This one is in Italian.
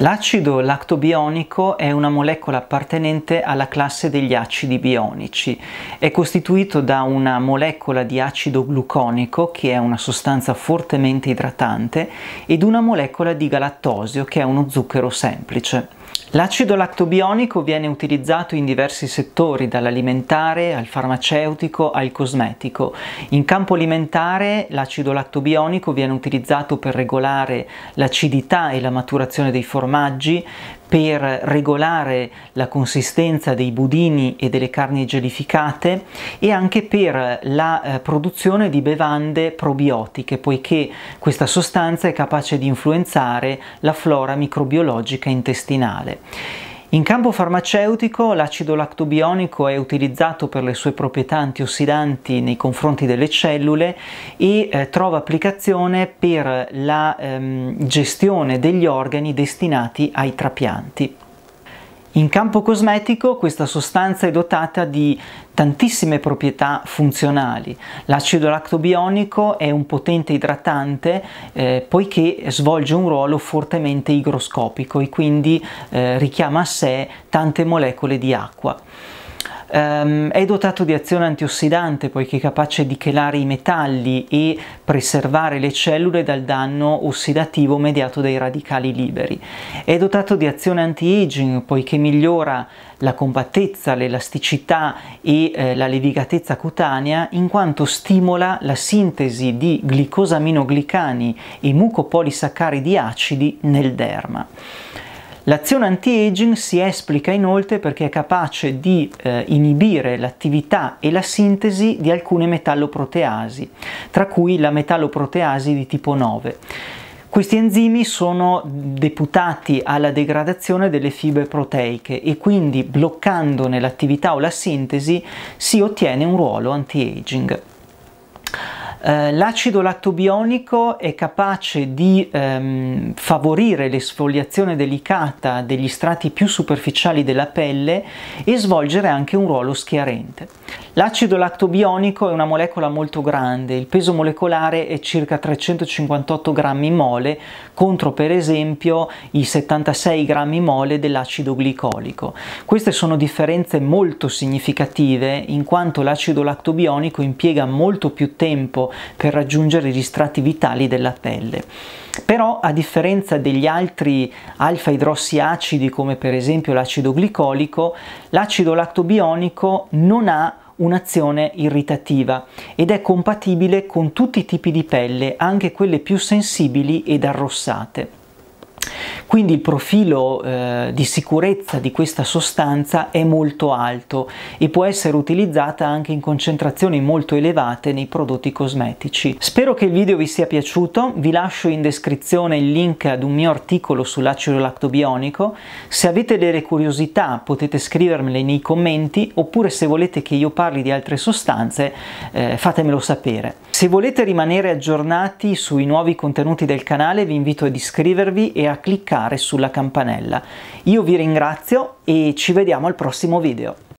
L'acido lactobionico è una molecola appartenente alla classe degli acidi bionici. È costituito da una molecola di acido gluconico, che è una sostanza fortemente idratante, ed una molecola di galattosio, che è uno zucchero semplice. L'acido lactobionico viene utilizzato in diversi settori, dall'alimentare al farmaceutico al cosmetico. In campo alimentare l'acido lactobionico viene utilizzato per regolare l'acidità e la maturazione dei formaggi, per regolare la consistenza dei budini e delle carni gelificate e anche per la eh, produzione di bevande probiotiche, poiché questa sostanza è capace di influenzare la flora microbiologica intestinale. In campo farmaceutico l'acido lactobionico è utilizzato per le sue proprietà antiossidanti nei confronti delle cellule e eh, trova applicazione per la ehm, gestione degli organi destinati ai trapianti. In campo cosmetico questa sostanza è dotata di tantissime proprietà funzionali. L'acido lactobionico è un potente idratante eh, poiché svolge un ruolo fortemente igroscopico e quindi eh, richiama a sé tante molecole di acqua. Um, è dotato di azione antiossidante poiché è capace di chelare i metalli e preservare le cellule dal danno ossidativo mediato dai radicali liberi. È dotato di azione anti-aging poiché migliora la compattezza, l'elasticità e eh, la levigatezza cutanea in quanto stimola la sintesi di glicosaminoglicani e mucopolisaccaridi acidi nel derma. L'azione anti-aging si esplica inoltre perché è capace di eh, inibire l'attività e la sintesi di alcune metalloproteasi, tra cui la metalloproteasi di tipo 9. Questi enzimi sono deputati alla degradazione delle fibre proteiche e quindi bloccandone l'attività o la sintesi si ottiene un ruolo anti-aging. Eh, l'acido lattobionico è capace di ehm, favorire l'esfoliazione delicata degli strati più superficiali della pelle e svolgere anche un ruolo schiarente. L'acido lattobionico è una molecola molto grande, il peso molecolare è circa 358 grammi mole contro per esempio i 76 grammi mole dell'acido glicolico. Queste sono differenze molto significative in quanto l'acido lattobionico impiega molto più tempo per raggiungere gli strati vitali della pelle. Però a differenza degli altri alfa idrossiacidi come per esempio l'acido glicolico, l'acido lactobionico non ha un'azione irritativa ed è compatibile con tutti i tipi di pelle, anche quelle più sensibili ed arrossate. Quindi il profilo eh, di sicurezza di questa sostanza è molto alto e può essere utilizzata anche in concentrazioni molto elevate nei prodotti cosmetici. Spero che il video vi sia piaciuto, vi lascio in descrizione il link ad un mio articolo sull'acido lactobionico. Se avete delle curiosità potete scrivermele nei commenti oppure se volete che io parli di altre sostanze eh, fatemelo sapere. Se volete rimanere aggiornati sui nuovi contenuti del canale vi invito ad iscrivervi e a cliccare cliccare sulla campanella. Io vi ringrazio e ci vediamo al prossimo video.